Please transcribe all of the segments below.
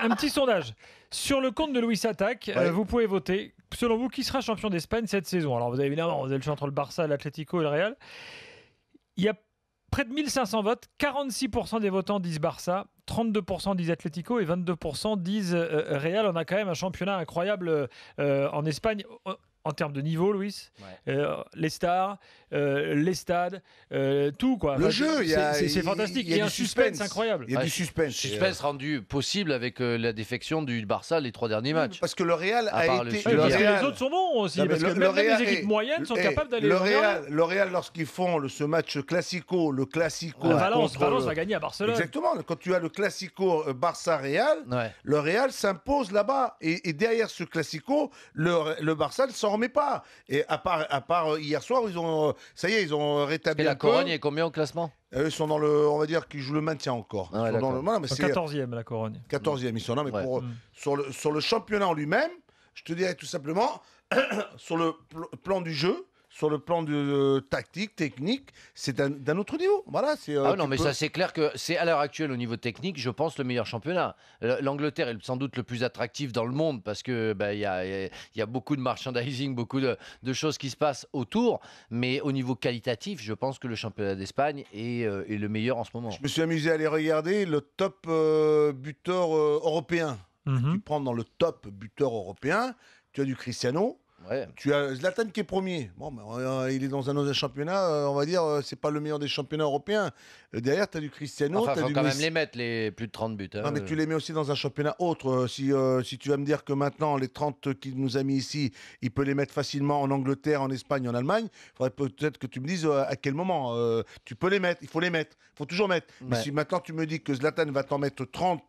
un petit sondage. Sur le compte de Louis Attaque, euh, vous pouvez voter. Selon vous, qui sera champion d'Espagne cette saison Alors, vous avez évidemment, vous avez le choix entre le Barça, l'Atlético et le Real. Il y a près de 1500 votes. 46% des votants disent Barça, 32% disent Atlético et 22% disent euh, euh, Real. On a quand même un championnat incroyable en Espagne en termes de niveau, Louis. Euh, les stars, euh, les stades, euh, tout quoi. Le jeu, c'est fantastique. Il y, a un suspense, incroyable. Il y a du suspense. Suspense rendu possible avec la défection du Barça les trois derniers matchs. Parce que le Real a été. Ah, les autres sont bons aussi. parce le, que même, les équipes moyennes sont eh, capables d'aller. Le Real, le Real lorsqu'ils font ce match classico, le classico. Valence, Valence va gagner à Barcelone. Exactement. Quand tu as le classico Barça-Real, le Real s'impose là-bas et derrière ce classico, le Barça s'en mais pas. Et à part, à part euh, hier soir, ils ont, euh, ça y est, ils ont rétabli. la Corogne est combien au classement euh, ils sont dans le, on va dire qu'ils jouent le maintien encore. 14e ah la Corogne. 14e, ils sont là, mais pour, mm. sur, le, sur le championnat en lui-même, je te dirais tout simplement, sur le plan du jeu, sur le plan de, euh, tactique, technique, c'est d'un- autre niveau. Voilà, c'est. Euh, ah non, mais ça c'est clair que c'est à l'heure actuelle au niveau technique, je pense, le meilleur championnat. Euh, L'Angleterre est sans doute le plus attractif dans le monde parce que bah, il y, a, beaucoup de merchandising, beaucoup de, choses qui se passent autour. Mais au niveau qualitatif, je pense que le championnat d'Espagne est, le meilleur en ce moment. Je me suis amusé à aller regarder le top buteur européen. Mhm. Tu prends dans le top buteur européen, tu as du Cristiano, tu as Zlatan qui est premier. Bon, ben, il est dans un autre championnat, euh, on va dire, euh, c'est pas le meilleur des championnats européens. Euh, derrière, tu as du Cristiano. tu quand même les mettre, les plus de 30 buts. Hein. non, mais tu les mets aussi dans un championnat autre. si, si tu vas me dire que maintenant, les 30 qu'il nous a mis ici, il peut les mettre facilement en Angleterre, en Espagne, en Allemagne, il faudrait peut-être que tu me dises à quel moment. tu peux les mettre, il faut les mettre, il faut toujours mettre. Mais si maintenant tu me dis que Zlatan va t'en mettre 30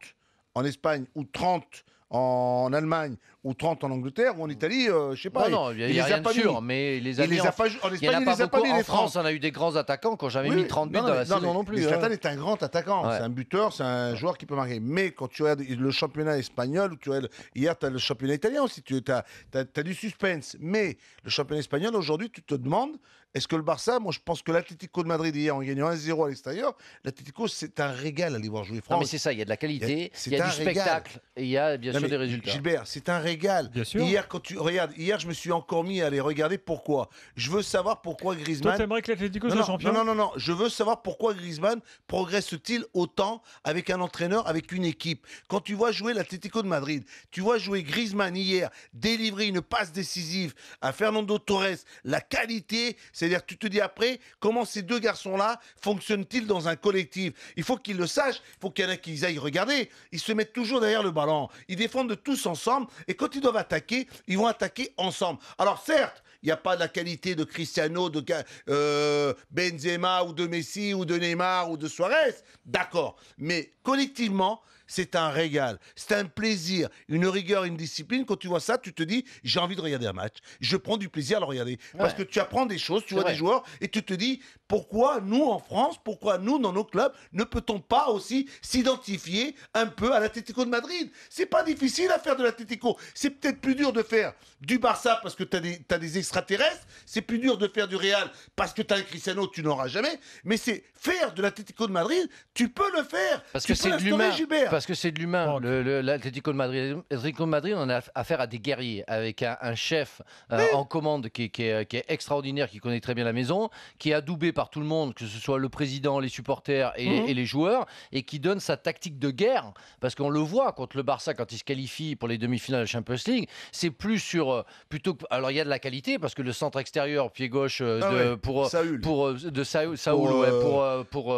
en Espagne ou 30 en Allemagne ou 30 en Angleterre ou en Italie, je euh, je sais pas. Non, non, il n'y a, pas de sûr, mais les a, il en, Espagne, il, les a pas mis. En France, on a eu des grands attaquants qui n'ont jamais mis 30 buts non, dans la Non, non plus. Hein. Zlatan est un grand attaquant, c'est un buteur, c'est un joueur qui peut marquer. Mais quand tu regardes le championnat espagnol, tu hier, tu as le championnat italien aussi, tu as, as, du suspense. Mais le championnat espagnol, aujourd'hui, tu te demandes, est-ce que le Barça, moi je pense que l'Atlético de Madrid hier en gagnant 1-0 à l'extérieur, l'Atlético c'est un régal à aller voir jouer. France. Non mais c'est ça, il y a de la qualité, il y a, du spectacle, et il y a bien sûr des résultats. Gilbert, c'est un égal. Hier, quand tu regardes, hier, je me suis encore mis à les regarder. Pourquoi Je veux savoir pourquoi Griezmann. Toi, t'aimerais que l'Atlético soit champion Non, non, non, Je veux savoir pourquoi Griezmann progresse-t-il autant avec un entraîneur, avec une équipe. Quand tu vois jouer l'Atlético de Madrid, tu vois jouer Griezmann hier, délivrer une passe décisive à Fernando Torres, la qualité, c'est-à-dire tu te dis après comment ces deux garçons-là fonctionnent-ils dans un collectif. Il faut qu'ils le sachent, il faut qu'il y en ait qui aillent regarder. Ils se mettent toujours derrière le ballon, ils défendent tous ensemble et quand ils doivent attaquer, ils vont attaquer ensemble. Alors certes, il n'y a pas la qualité de Cristiano, de euh, Benzema ou de Messi ou de Neymar ou de Suarez, d'accord. Mais collectivement, c'est un régal, c'est un plaisir, une rigueur, une discipline. Quand tu vois ça, tu te dis, j'ai envie de regarder un match, je prends du plaisir à le regarder. Parce que tu apprends des choses, tu vois des joueurs, et tu te dis, pourquoi nous en France, pourquoi nous dans nos clubs, ne peut-on pas aussi s'identifier un peu à l'Atlético de Madrid C'est pas difficile à faire de l'Atlético. C'est peut-être plus dur de faire du Barça parce que tu as, des extraterrestres, c'est plus dur de faire du Real parce que tu as un Cristiano, tu n'auras jamais. Mais c'est faire de l'Atlético de Madrid, tu peux le faire. Parce que c'est de l'humain parce que c'est de l'humain. L'Atlético de Madrid, de Madrid, on a affaire à des guerriers, avec un, chef euh, en commande qui, qui, est, extraordinaire, qui connaît très bien la maison, qui est adoubé par tout le monde, que ce soit le président, les supporters et, les mhm. joueurs, et qui donne sa tactique de guerre, parce qu'on le voit contre le Barça quand il se qualifie pour les demi-finales de Champions League, c'est plus sur euh, plutôt alors il y a de la qualité parce que le centre extérieur pied gauche de, pour pour de pour, pour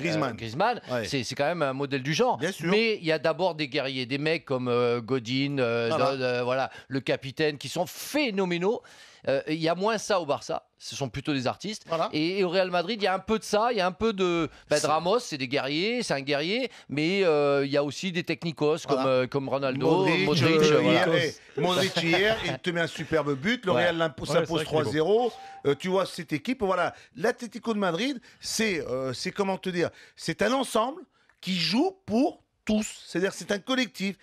Griezmann. Euh, Griezmann. C'est, quand même un modèle du genre. Mais il y a d'abord des guerriers, des mecs comme euh, Godin, euh, ah bah. voilà, le capitaine, qui sont phénoménaux. Euh, il y a moins ça au Barça. Ce sont plutôt des artistes. Et, au Real Madrid, il y a un peu de ça. Il y a un peu de, bah, Ramos, c'est des guerriers, c'est un guerrier, mais euh, il y a aussi des technicos comme, euh, comme Ronaldo, Modric. Eh, Modric, hier, il te met un superbe but. Le Real s'impose 3-0. tu vois cette équipe. Voilà, l'Atlético de Madrid, c'est c'est comment te dire, c'est un ensemble qui joue pour tous. C'est-à-dire c'est un collectif.